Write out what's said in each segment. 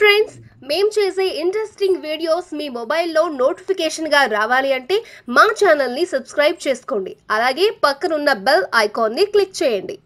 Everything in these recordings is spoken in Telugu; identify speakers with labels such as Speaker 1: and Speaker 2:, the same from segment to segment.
Speaker 1: ఫ్రెండ్స్ మేము చేసే ఇంట్రెస్టింగ్ వీడియోస్ మీ మొబైల్లో నోటిఫికేషన్గా రావాలి అంటే మా ఛానల్ని సబ్స్క్రైబ్ చేసుకోండి అలాగే పక్కనున్న బెల్ ఐకాన్ని క్లిక్ చేయండి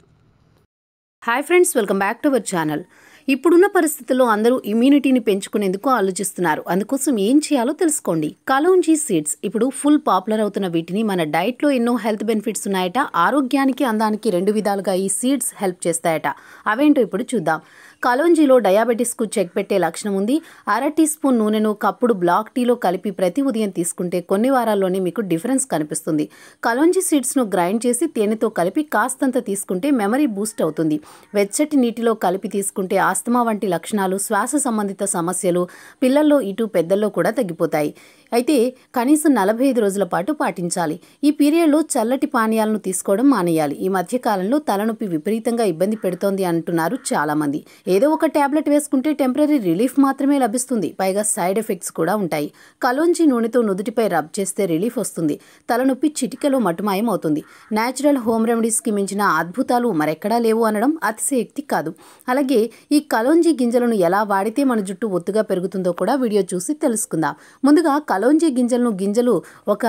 Speaker 1: hi friends welcome back to our channel ఇప్పుడున్న పరిస్థితుల్లో అందరూ ఇమ్యూనిటీని పెంచుకునేందుకు ఆలోచిస్తున్నారు అందుకోసం ఏం చేయాలో తెలుసుకోండి కలోంజీ సీడ్స్ ఇప్పుడు ఫుల్ పాపులర్ అవుతున్న వీటిని మన డైట్లో ఎన్నో హెల్త్ బెనిఫిట్స్ ఉన్నాయట ఆరోగ్యానికి అందానికి రెండు విధాలుగా ఈ సీడ్స్ హెల్ప్ చేస్తాయట అవేంటో ఇప్పుడు చూద్దాం కలోంజిలో డయాబెటీస్కు చెక్ పెట్టే లక్షణం ఉంది అర టీ స్పూన్ నూనెను కప్పుడు బ్లాక్ టీలో కలిపి ప్రతి ఉదయం తీసుకుంటే కొన్ని వారాల్లోనే మీకు డిఫరెన్స్ కనిపిస్తుంది కలోంజీ సీడ్స్ను గ్రైండ్ చేసి తేనెతో కలిపి కాస్తంత తీసుకుంటే మెమరీ బూస్ట్ అవుతుంది వెచ్చటి నీటిలో కలిపి తీసుకుంటే ఆస్తమా వంటి లక్షణాలు శ్వాస సంబంధిత సమస్యలు పిల్లల్లో ఇటు పెద్దల్లో కూడా తగ్గిపోతాయి అయితే కనీసం నలభై ఐదు రోజుల పాటు పాటించాలి ఈ పీరియడ్లో చల్లటి పానీయాలను తీసుకోవడం మానేయాలి ఈ మధ్యకాలంలో తలనొప్పి విపరీతంగా ఇబ్బంది పెడుతోంది అంటున్నారు చాలామంది ఏదో ఒక ట్యాబ్లెట్ వేసుకుంటే టెంపరీ రిలీఫ్ మాత్రమే లభిస్తుంది పైగా సైడ్ ఎఫెక్ట్స్ కూడా ఉంటాయి కలోంచి నూనెతో నుదుటిపై రబ్ చేస్తే రిలీఫ్ వస్తుంది తలనొప్పి చిటికలో మటుమాయం అవుతుంది న్యాచురల్ హోమ్ రెమెడీస్కి మించిన అద్భుతాలు మరెక్కడా లేవు అనడం అతిశయక్తి కాదు అలాగే ఈ కలోంజి గింజలను ఎలా వాడితే మన జుట్టు ఒత్తుగా పెరుగుతుందో కూడా వీడియో చూసి తెలుసుకుందాం ముందుగా కలోంజి గింజలను గింజలు ఒక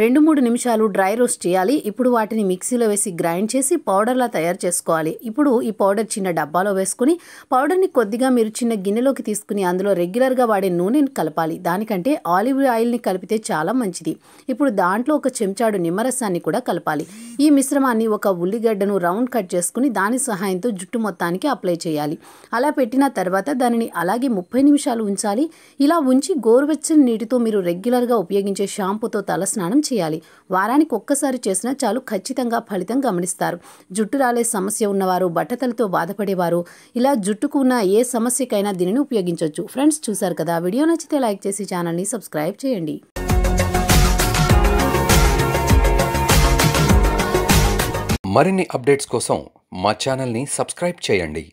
Speaker 1: రెండు మూడు నిమిషాలు డ్రై రోస్ట్ చేయాలి ఇప్పుడు వాటిని మిక్సీలో వేసి గ్రైండ్ చేసి పౌడర్లా తయారు చేసుకోవాలి ఇప్పుడు ఈ పౌడర్ చిన్న డబ్బాలో వేసుకుని పౌడర్ని కొద్దిగా మీరు చిన్న గిన్నెలోకి తీసుకుని అందులో రెగ్యులర్గా వాడే నూనెని కలపాలి దానికంటే ఆలివ్ ఆయిల్ని కలిపితే చాలా మంచిది ఇప్పుడు దాంట్లో ఒక చెంచాడు నిమ్మరసాన్ని కూడా కలపాలి ఈ మిశ్రమాన్ని ఒక ఉల్లిగడ్డను రౌండ్ కట్ చేసుకుని దాని సహాయంతో జుట్టు మొత్తానికి అప్లై చేయాలి అలా పెట్టిన తర్వాత దానిని అలాగే ముప్పై నిమిషాలు ఉంచాలి ఇలా ఉంచి గోరువెచ్చని నీటితో మీరు రెగ్యులర్గా ఉపయోగించే షాంపూతో తలస్నానం చేయాలి వారానికి ఒక్కసారి చేసినా చాలు ఖచ్చితంగా ఫలితం గమనిస్తారు జుట్టు రాలే సమస్య ఉన్నవారు బట్టతలతో బాధపడేవారు ఇలా జుట్టుకు ఉన్న ఏ సమస్యకైనా దీనిని ఉపయోగించవచ్చు ఫ్రెండ్స్ చూశారు కదా వీడియో నచ్చితే లైక్ చేసి ఛానల్ని సబ్స్క్రైబ్ చేయండి మరిన్ని అప్డేట్స్ కోసం మా ఛానల్ని సబ్స్క్రైబ్ చేయండి